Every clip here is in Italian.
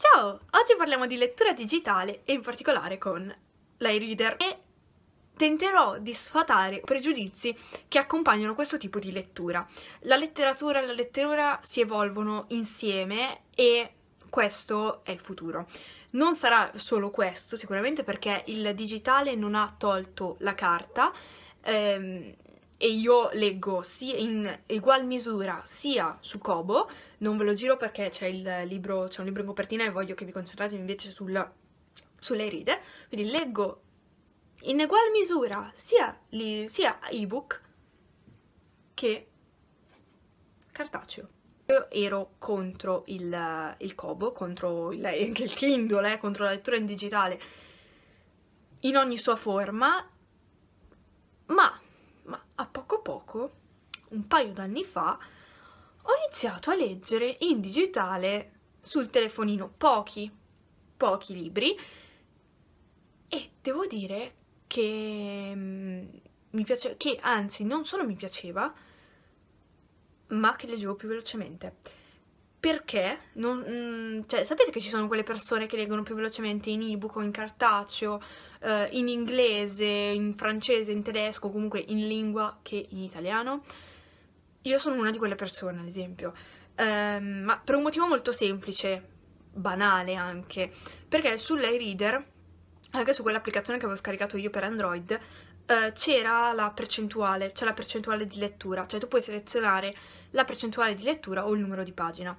Ciao! Oggi parliamo di lettura digitale e in particolare con l'iReader e tenterò di sfatare pregiudizi che accompagnano questo tipo di lettura. La letteratura e la letteratura si evolvono insieme e questo è il futuro. Non sarà solo questo sicuramente perché il digitale non ha tolto la carta, ehm, e io leggo in ugual misura sia su Kobo, non ve lo giro perché c'è un libro in copertina e voglio che vi concentrate invece sul, sulle ride, quindi leggo in ugual misura sia, li, sia ebook che cartaceo. Io ero contro il, il Kobo, contro il, anche il Kindle, eh, contro la lettura in digitale in ogni sua forma, ma a poco poco, un paio d'anni fa, ho iniziato a leggere in digitale sul telefonino pochi, pochi libri e devo dire che mm, mi piace, che anzi non solo mi piaceva, ma che leggevo più velocemente perché non, mm, cioè, sapete che ci sono quelle persone che leggono più velocemente in ebook o in cartaceo, eh, in inglese, in francese, in tedesco, comunque in lingua che in italiano? Io sono una di quelle persone, ad esempio, eh, ma per un motivo molto semplice, banale anche, perché sull'iReader, anche su quell'applicazione che avevo scaricato io per Android, eh, c'era la percentuale, cioè la percentuale di lettura, cioè tu puoi selezionare la percentuale di lettura o il numero di pagina.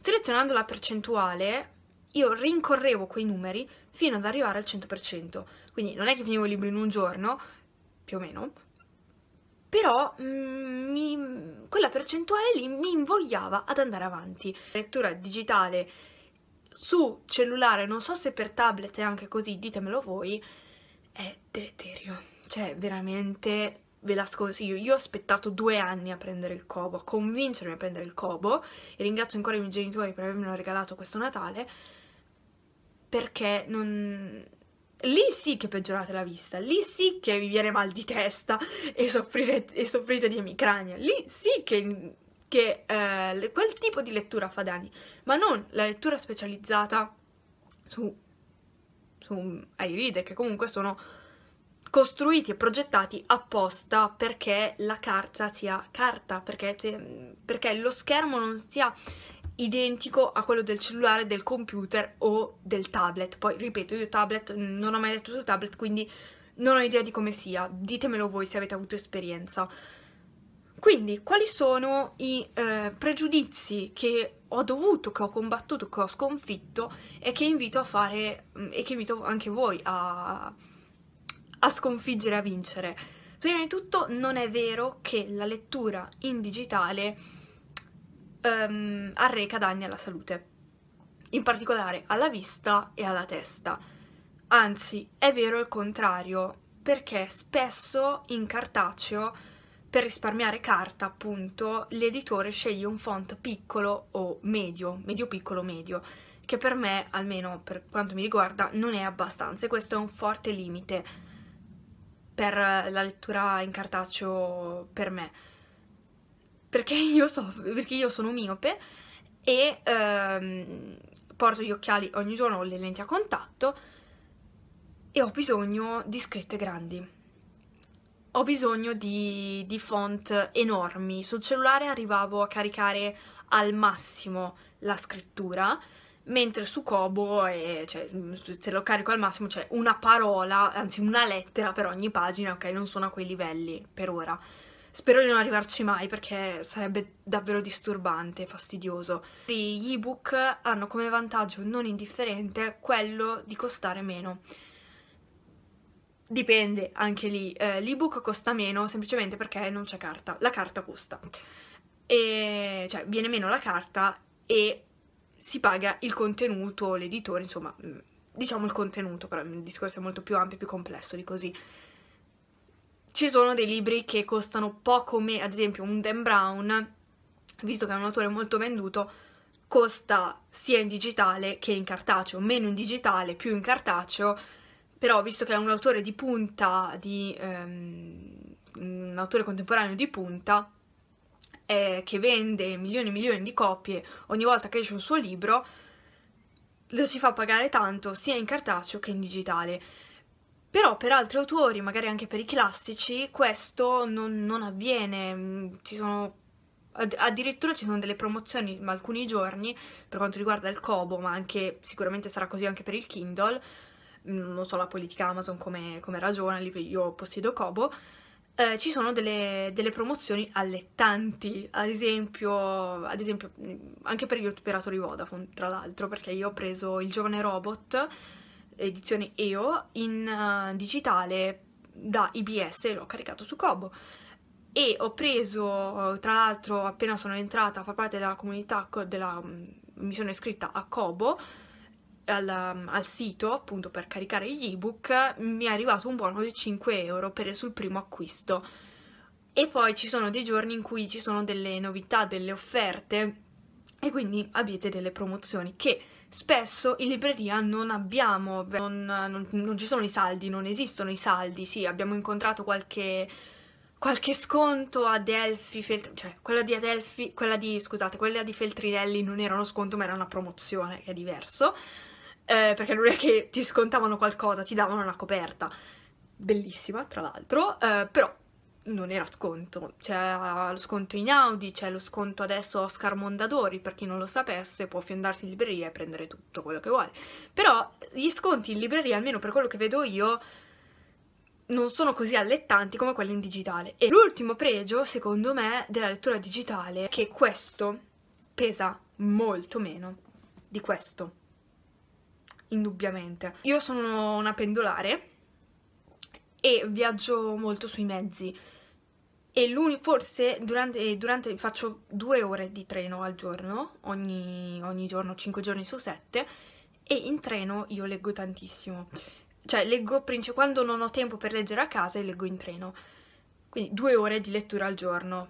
Selezionando la percentuale io rincorrevo quei numeri fino ad arrivare al 100%, quindi non è che finivo il libro in un giorno, più o meno, però mm, mi, quella percentuale lì mi invogliava ad andare avanti. Lettura digitale su cellulare, non so se per tablet è anche così, ditemelo voi, è deterio. Cioè, veramente ve la sconsiglio. Io ho aspettato due anni a prendere il Kobo, a convincermi a prendere il Kobo, e ringrazio ancora i miei genitori per avermelo regalato questo Natale, perché non... Lì sì che peggiorate la vista, lì sì che vi viene mal di testa e, soffrirete, e soffrite di emicrania, lì sì che, che eh, quel tipo di lettura fa danni, ma non la lettura specializzata su, su ai che comunque sono costruiti e progettati apposta perché la carta sia carta, perché, perché lo schermo non sia identico a quello del cellulare, del computer o del tablet. Poi ripeto, io tablet non ho mai letto sul tablet, quindi non ho idea di come sia. Ditemelo voi se avete avuto esperienza. Quindi, quali sono i eh, pregiudizi che ho dovuto, che ho combattuto, che ho sconfitto e che invito a fare mm, e che invito anche voi a a sconfiggere, a vincere. Prima di tutto non è vero che la lettura in digitale um, arreca danni alla salute, in particolare alla vista e alla testa. Anzi, è vero il contrario, perché spesso in cartaceo, per risparmiare carta appunto, l'editore sceglie un font piccolo o medio, medio piccolo medio, che per me, almeno per quanto mi riguarda, non è abbastanza e questo è un forte limite per la lettura in cartaceo per me. Perché io, so, perché io sono miope e ehm, porto gli occhiali ogni giorno, ho le lenti a contatto e ho bisogno di scritte grandi. Ho bisogno di, di font enormi. Sul cellulare arrivavo a caricare al massimo la scrittura, mentre su Kobo è, cioè, mm, se lo carico al massimo c'è una parola, anzi una lettera per ogni pagina, ok? Non sono a quei livelli per ora. Spero di non arrivarci mai perché sarebbe davvero disturbante, fastidioso. Gli ebook hanno come vantaggio non indifferente quello di costare meno. Dipende anche lì, eh, l'ebook costa meno semplicemente perché non c'è carta, la carta costa. E, cioè viene meno la carta e si paga il contenuto, l'editore, insomma, mm, diciamo il contenuto, però il discorso è molto più ampio, più complesso di così. Ci sono dei libri che costano poco meno, ad esempio un Dan Brown, visto che è un autore molto venduto, costa sia in digitale che in cartaceo, meno in digitale, più in cartaceo, però visto che è un autore di punta, di, um, un autore contemporaneo di punta, eh, che vende milioni e milioni di copie ogni volta che esce un suo libro, lo si fa pagare tanto sia in cartaceo che in digitale. Però per altri autori, magari anche per i classici, questo non, non avviene, ci sono addirittura ci sono delle promozioni ma alcuni giorni per quanto riguarda il Kobo ma anche sicuramente sarà così anche per il Kindle non so la politica Amazon come, come ragiona io possiedo Kobo eh, ci sono delle, delle, promozioni allettanti, ad esempio, ad esempio mm, anche per gli operatori Vodafone tra l'altro, perché io ho preso il giovane robot, edizione EO, in uh, digitale da IBS e l'ho caricato su Kobo e ho preso, tra l'altro appena sono entrata a far parte della comunità, della, mm, mi sono iscritta a Kobo, al, um, al, sito appunto per caricare gli ebook mi è arrivato un buono di 5 euro per, sul primo acquisto e poi ci sono dei giorni in cui ci sono delle novità, delle offerte e quindi avete delle promozioni che spesso in libreria non abbiamo, non, non, non ci sono i saldi, non esistono i saldi, sì abbiamo incontrato qualche qualche sconto a Delphi, cioè quella di Adelphi, quella di, scusate, quella di Feltrinelli non era uno sconto ma era una promozione, che è diverso eh, perché non è che ti scontavano qualcosa, ti davano una coperta, bellissima tra l'altro, eh, però non era sconto, c'era lo sconto in Audi, c'è lo sconto adesso Oscar Mondadori, per chi non lo sapesse può fiondarsi in libreria e prendere tutto quello che vuole, però gli sconti in libreria, almeno per quello che vedo io, non sono così allettanti come quelli in digitale. E l'ultimo pregio, secondo me, della lettura digitale è che questo pesa molto meno di questo indubbiamente. Io sono una pendolare e viaggio molto sui mezzi e forse durante, durante, faccio due ore di treno al giorno, ogni, ogni giorno, 5 giorni su 7 e in treno io leggo tantissimo. Cioè leggo, quando non ho tempo per leggere a casa, leggo in treno. Quindi due ore di lettura al giorno,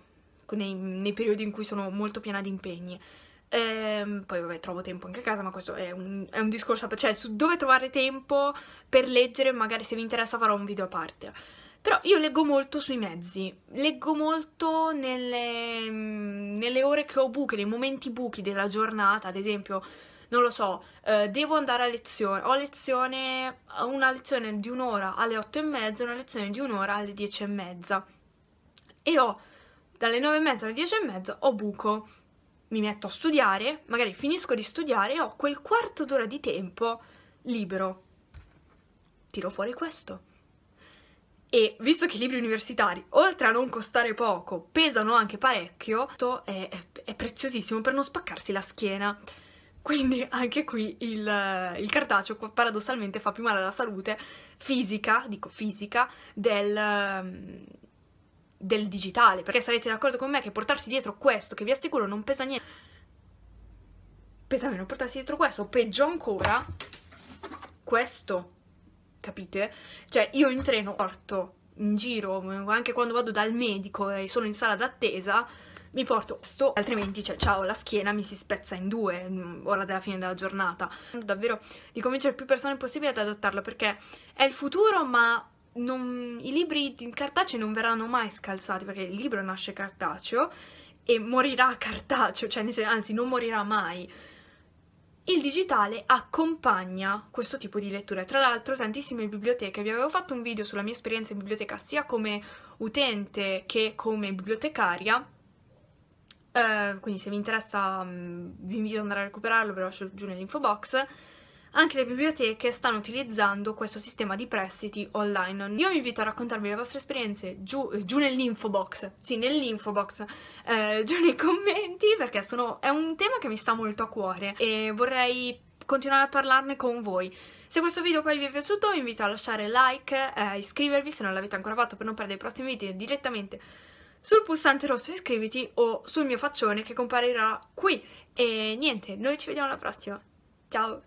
nei, nei periodi in cui sono molto piena di impegni. Ehm, poi vabbè trovo tempo anche a casa ma questo è un, è un discorso, cioè su dove trovare tempo per leggere magari se vi interessa farò un video a parte però io leggo molto sui mezzi, leggo molto nelle, mhmm, nelle, ore che ho buche, nei momenti buchi della giornata, ad esempio, non lo so, eh, devo andare a lezione, ho lezione, una lezione di un'ora alle 8 e mezza, una lezione di un'ora alle 10 e mezza e ho dalle 9 e mezza alle 10 e mezza ho buco mi metto a studiare, magari finisco di studiare e ho quel quarto d'ora di tempo libero. Tiro fuori questo. E visto che i libri universitari, oltre a non costare poco, pesano anche parecchio, è, è preziosissimo per non spaccarsi la schiena. Quindi anche qui il, il, cartaceo paradossalmente fa più male alla salute fisica, dico fisica, del, del digitale, perché sarete d'accordo con me che portarsi dietro questo, che vi assicuro non pesa niente, pesa meno portarsi dietro questo, o peggio ancora, questo, capite? Cioè io in treno porto in giro, anche quando vado dal medico e sono in sala d'attesa, mi porto questo, altrimenti cioè, ciao, la schiena mi si spezza in due, mm, ora della fine della giornata. Davvero di convincere più persone possibile ad adottarlo, perché è il futuro, ma non, i libri in cartacei non verranno mai scalzati perché il libro nasce cartaceo e morirà cartaceo, cioè anzi non morirà mai. Il digitale accompagna questo tipo di lettura. Tra l'altro tantissime biblioteche, vi avevo fatto un video sulla mia esperienza in biblioteca sia come utente che come bibliotecaria, eh, quindi se vi interessa mm, vi invito ad andare a recuperarlo, ve lo lascio giù nell'info box, anche le biblioteche stanno utilizzando questo sistema di prestiti online. Io vi invito a raccontarvi le vostre esperienze giù, giù nell'info box, sì nell'info box, eh, giù nei commenti perché sono, è un tema che mi sta molto a cuore e vorrei continuare a parlarne con voi. Se questo video poi vi è piaciuto vi invito a lasciare like, eh, iscrivervi se non l'avete ancora fatto per non perdere i prossimi video direttamente sul pulsante rosso iscriviti o sul mio faccione che comparirà qui. E niente, noi ci vediamo alla prossima. Ciao!